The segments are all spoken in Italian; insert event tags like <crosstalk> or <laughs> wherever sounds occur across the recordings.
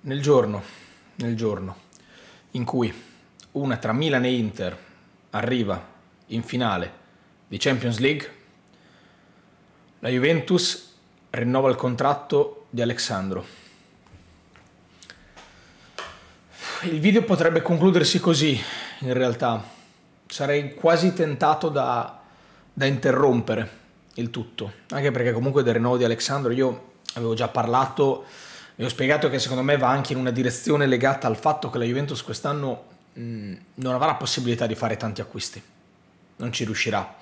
Nel giorno, nel giorno in cui una tra Milan e Inter arriva in finale di Champions League, la Juventus rinnova il contratto di Alexandro. Il video potrebbe concludersi così, in realtà. Sarei quasi tentato da, da interrompere il tutto, anche perché comunque del rinnovo di Alexandro io avevo già parlato e ho spiegato che secondo me va anche in una direzione legata al fatto che la Juventus quest'anno mh, mm, non avrà possibilità di fare tanti acquisti, non ci riuscirà.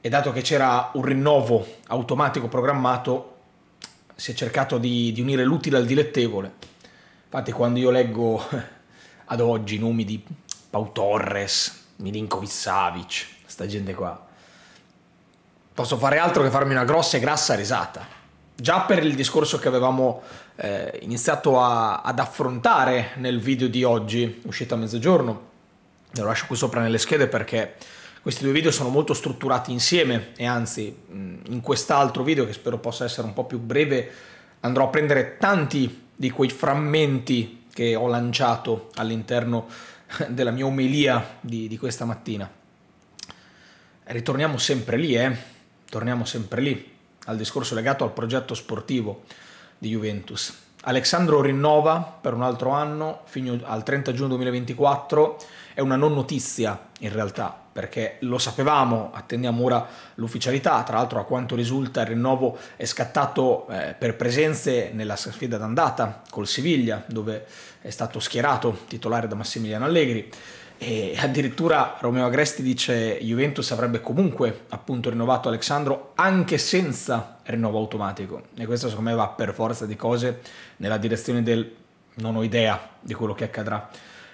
E dato che c'era un rinnovo automatico programmato, si è cercato di, di unire l'utile al dilettevole. Infatti quando io leggo <laughs> ad oggi i nomi di Pau Torres, Milinkovic Savic, sta gente qua, posso fare altro che farmi una grossa e grassa risata già per il discorso che avevamo eh, iniziato a, ad affrontare nel video di oggi, uscito a mezzogiorno, ve lo lascio qui sopra nelle schede perché questi due video sono molto strutturati insieme e anzi in quest'altro video che spero possa essere un po' più breve andrò a prendere tanti di quei frammenti che ho lanciato all'interno <laughs> della mia omelia di, di questa mattina. Ritorniamo sempre lì, eh? Torniamo sempre lì al discorso legato al progetto sportivo di Juventus. Alessandro rinnova per un altro anno fino al 30 giugno 2024, è una non notizia in realtà perché lo sapevamo, attendiamo ora l'ufficialità, tra l'altro a quanto risulta il rinnovo è scattato eh, per presenze nella sfida d'andata col Siviglia dove è stato schierato titolare da Massimiliano Allegri. E addirittura Romeo Agresti dice Juventus avrebbe comunque appunto rinnovato Alessandro anche senza rinnovo automatico e questo secondo me va per forza di cose nella direzione del non ho idea di quello che accadrà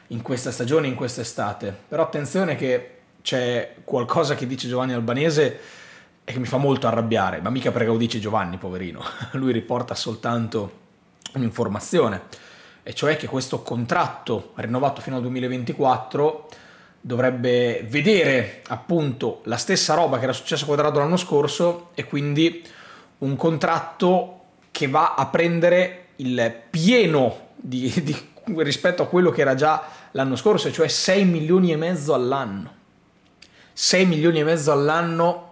in questa stagione, in quest'estate. Però attenzione che c'è qualcosa che dice Giovanni Albanese e che mi fa molto arrabbiare, ma mica perché lo dice Giovanni, poverino. <laughs> Lui riporta soltanto un'informazione e cioè che questo contratto rinnovato fino al 2024 dovrebbe vedere appunto la stessa roba che era successa a Quadrado l'anno scorso e quindi un contratto che va a prendere il pieno di, di, rispetto a quello che era già l'anno scorso, cioè 6 milioni e mezzo all'anno. 6 milioni e mezzo all'anno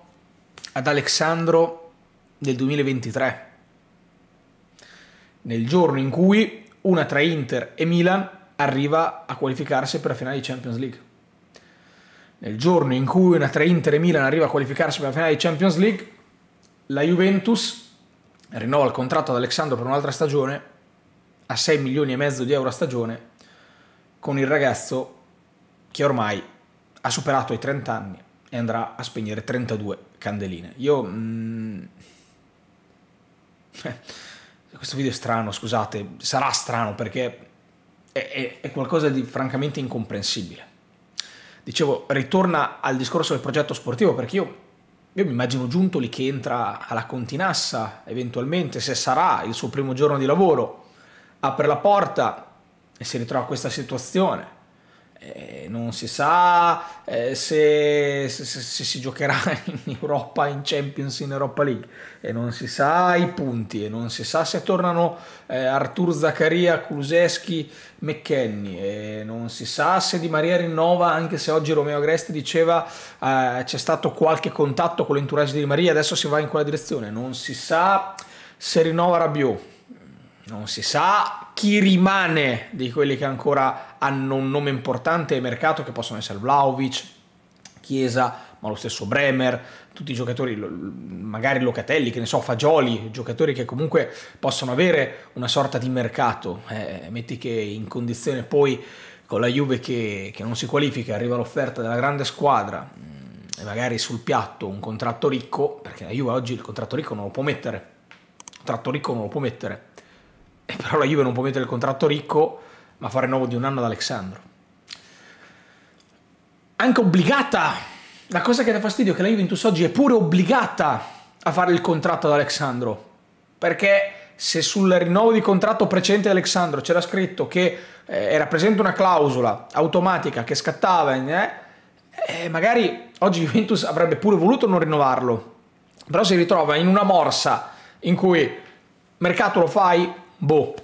ad Alexandro nel 2023, nel giorno in cui una tra Inter e Milan, arriva a qualificarsi per la finale di Champions League. Nel giorno in cui una tra Inter e Milan arriva a qualificarsi per la finale di Champions League, la Juventus rinnova il contratto ad Alessandro per un'altra stagione a 6 milioni e mezzo di euro a stagione con il ragazzo che ormai ha superato i 30 anni e andrà a spegnere 32 candeline. Io... Mm, questo video è strano, scusate, sarà strano perché è, è, è qualcosa di francamente incomprensibile. Dicevo, ritorna al discorso del progetto sportivo perché io io mi immagino Giuntoli che entra alla Continassa, eventualmente, se sarà il suo primo giorno di lavoro, apre la porta e si ritrova a questa situazione. Eh, non si sa eh, se, se, se, si giocherà <laughs> in Europa, in Champions, in Europa League, e non si sa i punti, e non si sa se tornano eh, Artur Zaccaria, Kuluseschi, McKenny, e non si sa se Di Maria rinnova, anche se oggi Romeo Agresti diceva eh, c'è stato qualche contatto con l'entourage di Di Maria, adesso si va in quella direzione, non si sa se rinnova Rabiot non si sa chi rimane di quelli che ancora hanno un nome importante e mercato, che possono essere Vlaovic, Chiesa, ma lo stesso Bremer, tutti i giocatori, magari Locatelli, che ne so, Fagioli, giocatori che comunque possono avere una sorta di mercato. Eh, metti che in condizione poi con la Juve che, che non si qualifica, arriva l'offerta della grande squadra mm, e magari sul piatto un contratto ricco, perché la Juve oggi il contratto ricco non lo può mettere, il contratto ricco non lo può mettere e però la Juve non può mettere il contratto ricco, ma fare nuovo di un anno ad Alessandro. Anche obbligata. La cosa che dà fastidio è che la Juventus oggi è pure obbligata a fare il contratto ad Alessandro. Perché se sul rinnovo di contratto precedente ad Alessandro c'era scritto che eh, era presente una clausola automatica che scattava, eh, eh, magari oggi Juventus avrebbe pure voluto non rinnovarlo. Però si ritrova in una morsa in cui mercato lo fai, boh,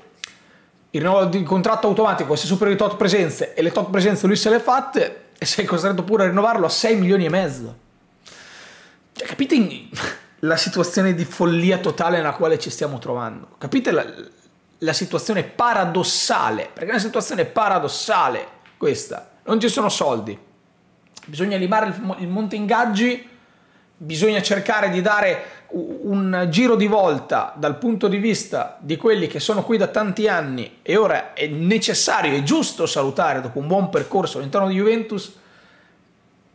il rinnovo di contratto automatico se superi le tot presenze e le tot presenze lui se le ha fatte e sei costretto pure a rinnovarlo a 6 milioni e mezzo. Cioè, capite <laughs> la situazione di follia totale nella quale ci stiamo trovando? Capite la, la situazione paradossale? Perché è una situazione paradossale questa. Non ci sono soldi. Bisogna limare il, il monte ingaggi, bisogna cercare di dare un giro di volta dal punto di vista di quelli che sono qui da tanti anni e ora è necessario e giusto salutare dopo un buon percorso all'interno di Juventus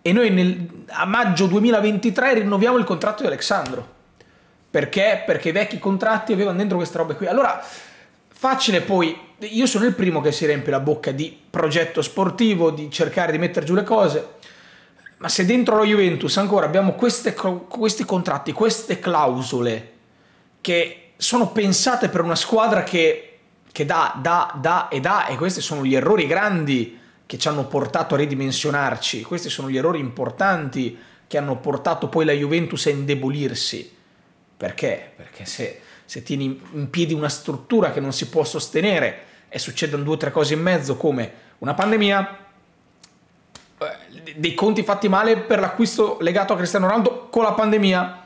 e noi nel, a maggio 2023 rinnoviamo il contratto di Alexandro perché? Perché i vecchi contratti avevano dentro questa roba qui allora facile poi io sono il primo che si riempie la bocca di progetto sportivo di cercare di mettere giù le cose ma se dentro la Juventus ancora abbiamo queste, questi contratti, queste clausole che sono pensate per una squadra che, che dà, dà, dà e dà, e questi sono gli errori grandi che ci hanno portato a ridimensionarci, questi sono gli errori importanti che hanno portato poi la Juventus a indebolirsi. Perché? Perché se, se tieni in piedi una struttura che non si può sostenere e succedono due o tre cose in mezzo come una pandemia, eh, dei conti fatti male per l'acquisto legato a Cristiano Ronaldo con la pandemia,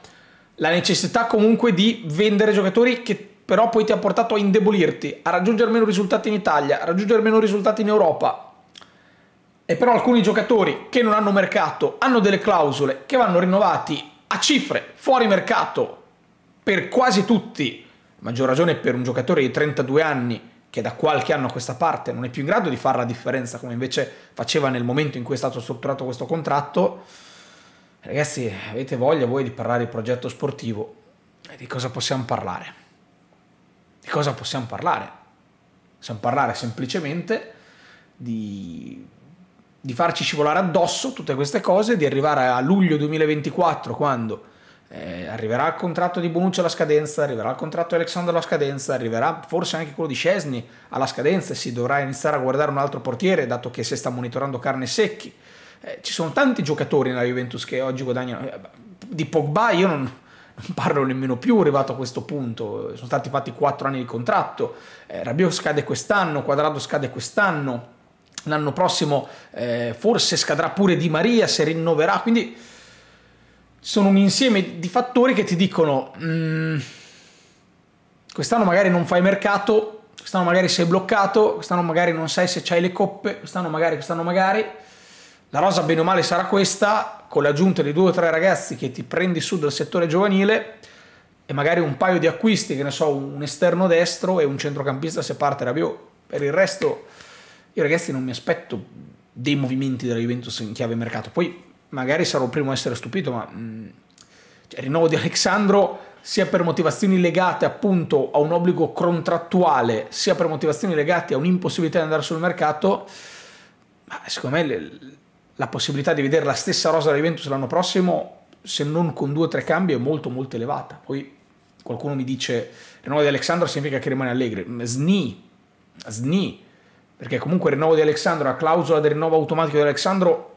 la necessità comunque di vendere giocatori che però poi ti ha portato a indebolirti, a raggiungere meno risultati in Italia, a raggiungere meno risultati in Europa. E però alcuni giocatori che non hanno mercato hanno delle clausole che vanno rinnovati a cifre fuori mercato per quasi tutti, maggior ragione per un giocatore di 32 anni che da qualche anno a questa parte non è più in grado di fare la differenza come invece faceva nel momento in cui è stato strutturato questo contratto, ragazzi, avete voglia voi di parlare di progetto sportivo? Di cosa possiamo parlare? Di cosa possiamo parlare? Possiamo parlare semplicemente di, di farci scivolare addosso tutte queste cose, di arrivare a luglio 2024 quando eh, arriverà il contratto di Bonucci alla scadenza, arriverà il contratto di Alexander alla scadenza, arriverà forse anche quello di Scesni alla scadenza e si dovrà iniziare a guardare un altro portiere dato che si sta monitorando carne secchi. Eh, ci sono tanti giocatori nella Juventus che oggi guadagnano. Eh, di Pogba io non, non parlo nemmeno più arrivato a questo punto, sono stati fatti 4 anni di contratto, eh, Rabiot scade quest'anno, Quadrado scade quest'anno, l'anno prossimo eh, forse scadrà pure Di Maria se rinnoverà, quindi sono un insieme di fattori che ti dicono mm, quest'anno magari non fai mercato, quest'anno magari sei bloccato, quest'anno magari non sai se c'hai le coppe, quest'anno magari, quest'anno magari. La rosa bene o male sarà questa, con l'aggiunta di due o tre ragazzi che ti prendi su dal settore giovanile e magari un paio di acquisti, che ne so, un esterno destro e un centrocampista se parte Rabiot. Per il resto, io ragazzi non mi aspetto dei movimenti della Juventus in chiave mercato. Poi magari sarò il primo a essere stupito, ma mm, cioè, il rinnovo di Alexandro sia per motivazioni legate appunto a un obbligo contrattuale, sia per motivazioni legate a un'impossibilità di andare sul mercato, ma secondo me le, la possibilità di vedere la stessa rosa della Juventus l'anno prossimo, se non con due o tre cambi, è molto molto elevata. Poi qualcuno mi dice, rinnovo di Alexandro significa che rimane Allegri, mm, sni, sni, perché comunque il rinnovo di Alexandro, la clausola del rinnovo automatico di Alexandro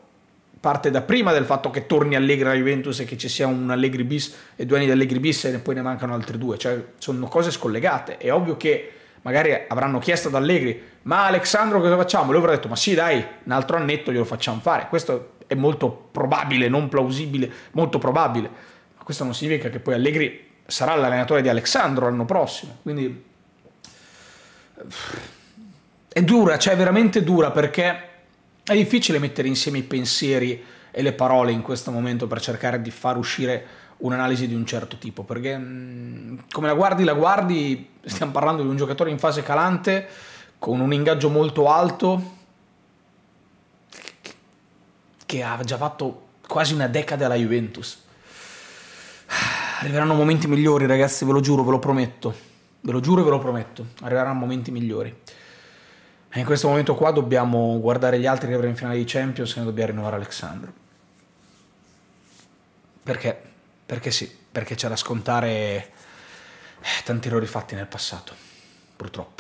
parte da prima del fatto che torni Allegri alla Juventus e che ci sia un Allegri bis e due anni di Allegri bis e poi ne mancano altri due, cioè sono cose scollegate. È ovvio che magari avranno chiesto ad Allegri, ma Alexandro cosa facciamo? Lui avrà detto, ma sì dai, un altro annetto glielo facciamo fare. Questo è molto probabile, non plausibile, molto probabile. Ma questo non significa che poi Allegri sarà l'allenatore di Alexandro l'anno prossimo. Quindi è dura, cioè è veramente dura perché è difficile mettere insieme i pensieri e le parole in questo momento per cercare di far uscire un'analisi di un certo tipo, perché mm, come la guardi, la guardi, stiamo parlando di un giocatore in fase calante, con un ingaggio molto alto, che ha già fatto quasi una decada alla Juventus. Arriveranno momenti migliori, ragazzi, ve lo giuro, ve lo prometto. Ve lo giuro e ve lo prometto. Arriveranno momenti migliori. E in questo momento qua dobbiamo guardare gli altri che arrivano in finale di Champions e ne dobbiamo rinnovare Alexandro. Perché? Perché sì, perché c'è da scontare eh, tanti errori fatti nel passato, purtroppo.